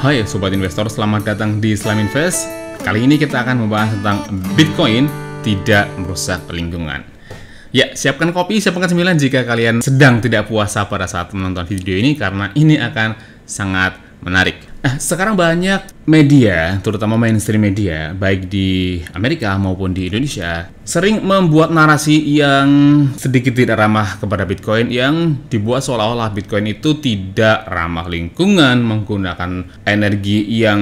Hai Sobat Investor, selamat datang di Islam Invest Kali ini kita akan membahas tentang Bitcoin tidak merusak lingkungan Ya, siapkan kopi, siapkan sembilan jika kalian sedang tidak puasa pada saat menonton video ini Karena ini akan sangat Menarik. Nah, sekarang banyak media, terutama mainstream media, baik di Amerika maupun di Indonesia, sering membuat narasi yang sedikit tidak ramah kepada Bitcoin, yang dibuat seolah-olah Bitcoin itu tidak ramah lingkungan, menggunakan energi yang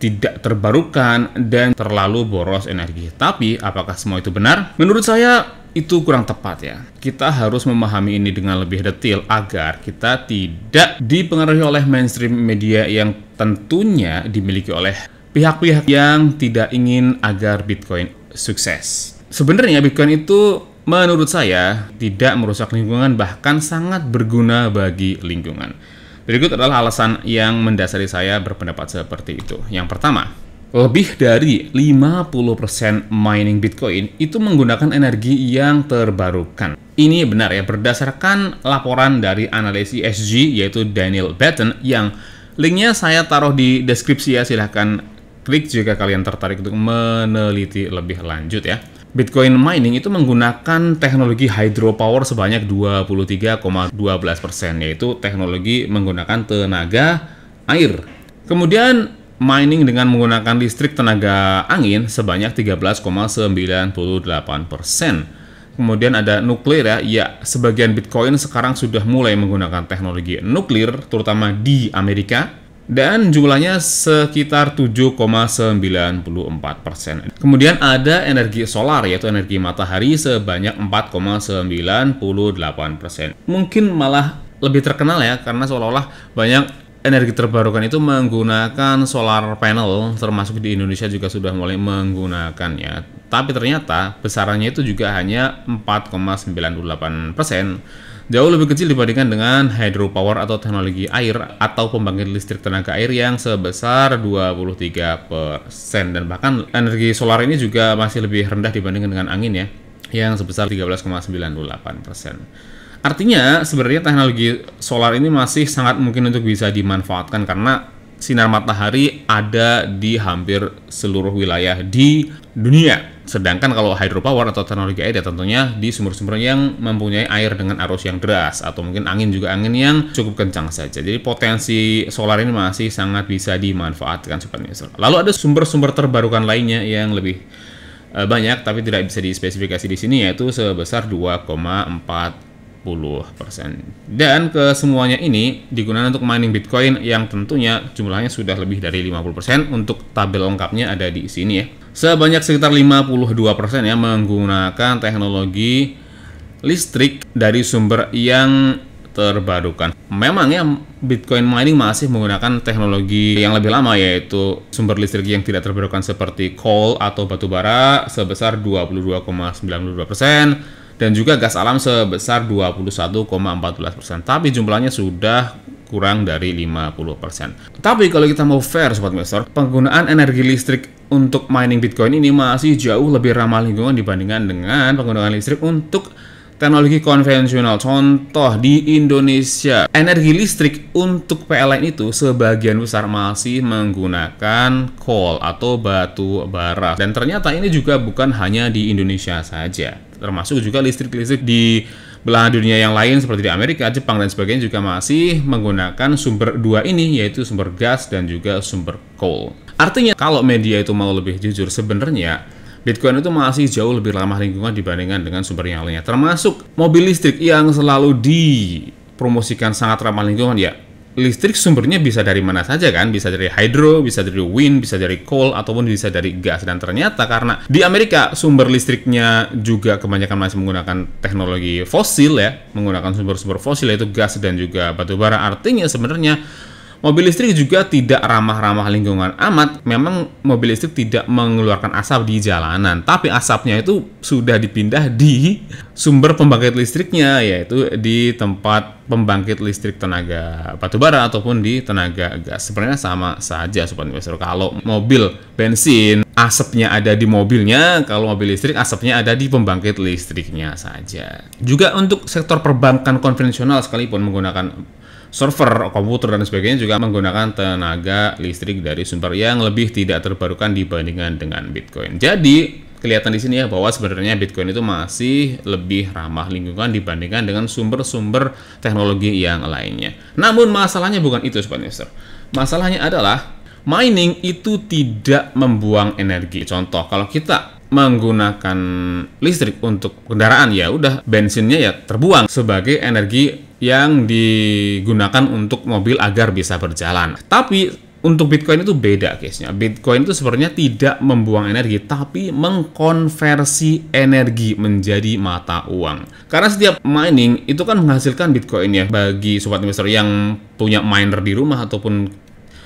tidak terbarukan, dan terlalu boros energi. Tapi, apakah semua itu benar? Menurut saya, itu kurang tepat ya. Kita harus memahami ini dengan lebih detail agar kita tidak dipengaruhi oleh mainstream media yang tentunya dimiliki oleh pihak-pihak yang tidak ingin agar Bitcoin sukses. Sebenarnya Bitcoin itu menurut saya tidak merusak lingkungan bahkan sangat berguna bagi lingkungan. Berikut adalah alasan yang mendasari saya berpendapat seperti itu. Yang pertama, lebih dari 50% mining Bitcoin itu menggunakan energi yang terbarukan. Ini benar ya, berdasarkan laporan dari analisis SG yaitu Daniel Batten yang linknya saya taruh di deskripsi ya, silahkan klik jika kalian tertarik untuk meneliti lebih lanjut ya. Bitcoin mining itu menggunakan teknologi hydropower sebanyak 23,12% yaitu teknologi menggunakan tenaga air. Kemudian mining dengan menggunakan listrik tenaga angin sebanyak 13,98 persen. Kemudian ada nuklir ya, ya sebagian Bitcoin sekarang sudah mulai menggunakan teknologi nuklir, terutama di Amerika, dan jumlahnya sekitar 7,94%. Kemudian ada energi solar yaitu energi matahari sebanyak 4,98%. Mungkin malah lebih terkenal ya karena seolah-olah banyak energi terbarukan itu menggunakan solar panel termasuk di Indonesia juga sudah mulai menggunakannya tapi ternyata besarannya itu juga hanya 4,98 persen jauh lebih kecil dibandingkan dengan hydropower atau teknologi air atau pembangkit listrik tenaga air yang sebesar 23 persen dan bahkan energi solar ini juga masih lebih rendah dibandingkan dengan angin ya yang sebesar 13,98 persen Artinya sebenarnya teknologi solar ini masih sangat mungkin untuk bisa dimanfaatkan karena sinar matahari ada di hampir seluruh wilayah di dunia. Sedangkan kalau hydropower atau teknologi air ya tentunya di sumber-sumber yang mempunyai air dengan arus yang deras atau mungkin angin juga angin yang cukup kencang saja. Jadi potensi solar ini masih sangat bisa dimanfaatkan sobat Lalu ada sumber-sumber terbarukan lainnya yang lebih eh, banyak tapi tidak bisa dispesifikasi di sini yaitu sebesar 2,4 dan kesemuanya ini digunakan untuk mining Bitcoin yang tentunya jumlahnya sudah lebih dari 50%. Untuk tabel lengkapnya ada di sini ya. Sebanyak sekitar 52% ya menggunakan teknologi listrik dari sumber yang terbarukan. Memang ya Bitcoin mining masih menggunakan teknologi yang lebih lama yaitu sumber listrik yang tidak terbarukan seperti coal atau batu bara sebesar 22,92 persen dan juga gas alam sebesar 21,14%. Tapi jumlahnya sudah kurang dari 50%. Tapi kalau kita mau fair sobat investor, penggunaan energi listrik untuk mining Bitcoin ini masih jauh lebih ramah lingkungan dibandingkan dengan penggunaan listrik untuk teknologi konvensional. Contoh di Indonesia, energi listrik untuk PLN itu sebagian besar masih menggunakan coal atau batu bara. Dan ternyata ini juga bukan hanya di Indonesia saja termasuk juga listrik-listrik di belahan dunia yang lain seperti di Amerika, Jepang dan sebagainya juga masih menggunakan sumber dua ini yaitu sumber gas dan juga sumber coal. Artinya kalau media itu mau lebih jujur sebenarnya Bitcoin itu masih jauh lebih ramah lingkungan dibandingkan dengan sumber yang lainnya termasuk mobil listrik yang selalu dipromosikan sangat ramah lingkungan ya listrik sumbernya bisa dari mana saja kan, bisa dari hydro, bisa dari wind, bisa dari coal ataupun bisa dari gas dan ternyata karena di Amerika sumber listriknya juga kebanyakan masih menggunakan teknologi fosil ya, menggunakan sumber-sumber fosil yaitu gas dan juga batu bara. Artinya sebenarnya Mobil listrik juga tidak ramah-ramah lingkungan amat. Memang mobil listrik tidak mengeluarkan asap di jalanan, tapi asapnya itu sudah dipindah di sumber pembangkit listriknya, yaitu di tempat pembangkit listrik tenaga batubara ataupun di tenaga gas. Sebenarnya sama saja, Sobat Investor. Kalau mobil bensin, asapnya ada di mobilnya, kalau mobil listrik asapnya ada di pembangkit listriknya saja. Juga untuk sektor perbankan konvensional sekalipun menggunakan server, komputer dan sebagainya juga menggunakan tenaga listrik dari sumber yang lebih tidak terbarukan dibandingkan dengan Bitcoin. Jadi kelihatan di sini ya bahwa sebenarnya Bitcoin itu masih lebih ramah lingkungan dibandingkan dengan sumber-sumber teknologi yang lainnya. Namun masalahnya bukan itu sobat investor. Masalahnya adalah mining itu tidak membuang energi. Contoh kalau kita menggunakan listrik untuk kendaraan ya udah bensinnya ya terbuang sebagai energi yang digunakan untuk mobil agar bisa berjalan. Tapi untuk Bitcoin itu beda case-nya. Bitcoin itu sebenarnya tidak membuang energi, tapi mengkonversi energi menjadi mata uang. Karena setiap mining itu kan menghasilkan Bitcoin ya bagi sobat investor yang punya miner di rumah ataupun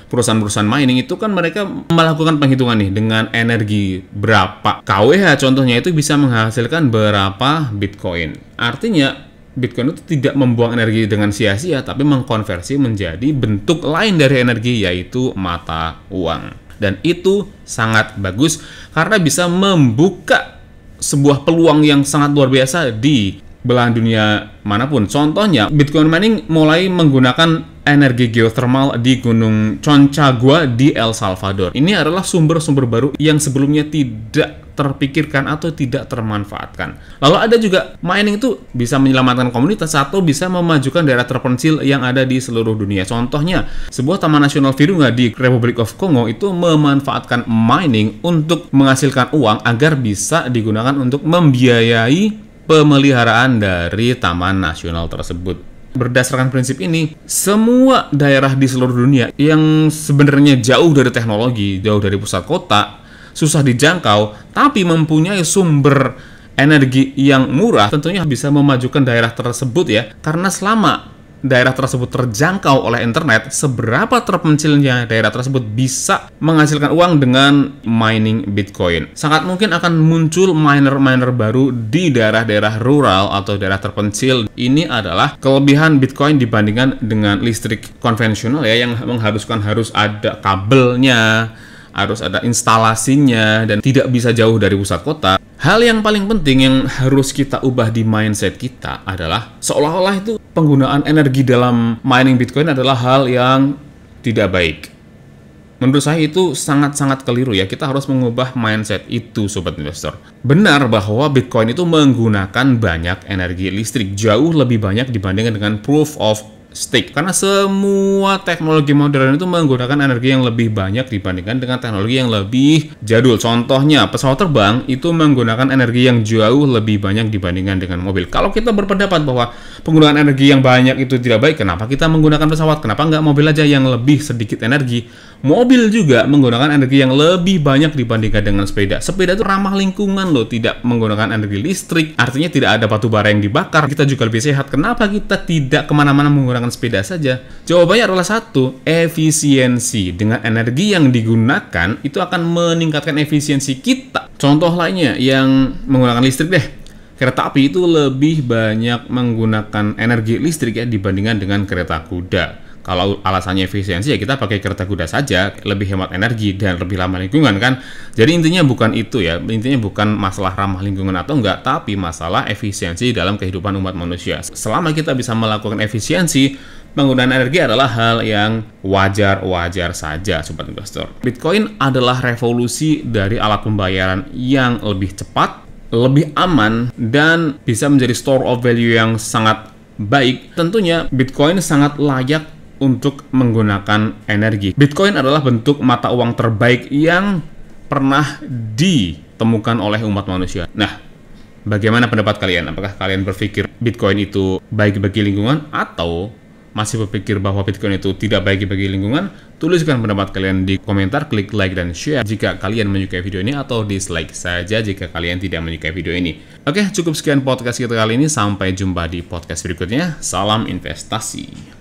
perusahaan-perusahaan mining itu kan mereka melakukan penghitungan nih dengan energi berapa KWH contohnya itu bisa menghasilkan berapa Bitcoin. Artinya Bitcoin itu tidak membuang energi dengan sia-sia, tapi mengkonversi menjadi bentuk lain dari energi, yaitu mata uang. Dan itu sangat bagus karena bisa membuka sebuah peluang yang sangat luar biasa di belahan dunia manapun. Contohnya, Bitcoin mining mulai menggunakan energi geothermal di Gunung Concagua di El Salvador. Ini adalah sumber-sumber baru yang sebelumnya tidak terpikirkan atau tidak termanfaatkan. Lalu ada juga mining itu bisa menyelamatkan komunitas atau bisa memajukan daerah terpencil yang ada di seluruh dunia. Contohnya, sebuah Taman Nasional Virunga di Republik of Congo itu memanfaatkan mining untuk menghasilkan uang agar bisa digunakan untuk membiayai pemeliharaan dari taman nasional tersebut. Berdasarkan prinsip ini, semua daerah di seluruh dunia yang sebenarnya jauh dari teknologi, jauh dari pusat kota, susah dijangkau, tapi mempunyai sumber energi yang murah tentunya bisa memajukan daerah tersebut ya. Karena selama daerah tersebut terjangkau oleh internet, seberapa terpencilnya daerah tersebut bisa menghasilkan uang dengan mining Bitcoin. Sangat mungkin akan muncul miner-miner baru di daerah-daerah rural atau daerah terpencil. Ini adalah kelebihan Bitcoin dibandingkan dengan listrik konvensional ya yang mengharuskan harus ada kabelnya, harus ada instalasinya dan tidak bisa jauh dari pusat kota. Hal yang paling penting yang harus kita ubah di mindset kita adalah seolah-olah itu penggunaan energi dalam mining Bitcoin adalah hal yang tidak baik. Menurut saya itu sangat-sangat keliru ya. Kita harus mengubah mindset itu sobat investor. Benar bahwa Bitcoin itu menggunakan banyak energi listrik, jauh lebih banyak dibandingkan dengan proof of stick karena semua teknologi modern itu menggunakan energi yang lebih banyak dibandingkan dengan teknologi yang lebih jadul. Contohnya pesawat terbang itu menggunakan energi yang jauh lebih banyak dibandingkan dengan mobil. Kalau kita berpendapat bahwa penggunaan energi yang banyak itu tidak baik, kenapa kita menggunakan pesawat? Kenapa nggak mobil aja yang lebih sedikit energi? Mobil juga menggunakan energi yang lebih banyak dibandingkan dengan sepeda. Sepeda itu ramah lingkungan loh, tidak menggunakan energi listrik. Artinya tidak ada batu bara yang dibakar. Kita juga lebih sehat. Kenapa kita tidak kemana-mana menggunakan menggunakan sepeda saja? Jawabannya adalah satu, efisiensi. Dengan energi yang digunakan, itu akan meningkatkan efisiensi kita. Contoh lainnya yang menggunakan listrik deh. Kereta api itu lebih banyak menggunakan energi listrik ya dibandingkan dengan kereta kuda kalau alasannya efisiensi ya kita pakai kereta kuda saja lebih hemat energi dan lebih ramah lingkungan kan jadi intinya bukan itu ya intinya bukan masalah ramah lingkungan atau enggak tapi masalah efisiensi dalam kehidupan umat manusia selama kita bisa melakukan efisiensi penggunaan energi adalah hal yang wajar-wajar saja sobat investor Bitcoin adalah revolusi dari alat pembayaran yang lebih cepat lebih aman dan bisa menjadi store of value yang sangat baik tentunya Bitcoin sangat layak untuk menggunakan energi. Bitcoin adalah bentuk mata uang terbaik yang pernah ditemukan oleh umat manusia. Nah, bagaimana pendapat kalian? Apakah kalian berpikir Bitcoin itu baik bagi lingkungan atau masih berpikir bahwa Bitcoin itu tidak baik bagi lingkungan? Tuliskan pendapat kalian di komentar, klik like dan share jika kalian menyukai video ini atau dislike saja jika kalian tidak menyukai video ini. Oke, cukup sekian podcast kita kali ini. Sampai jumpa di podcast berikutnya. Salam investasi.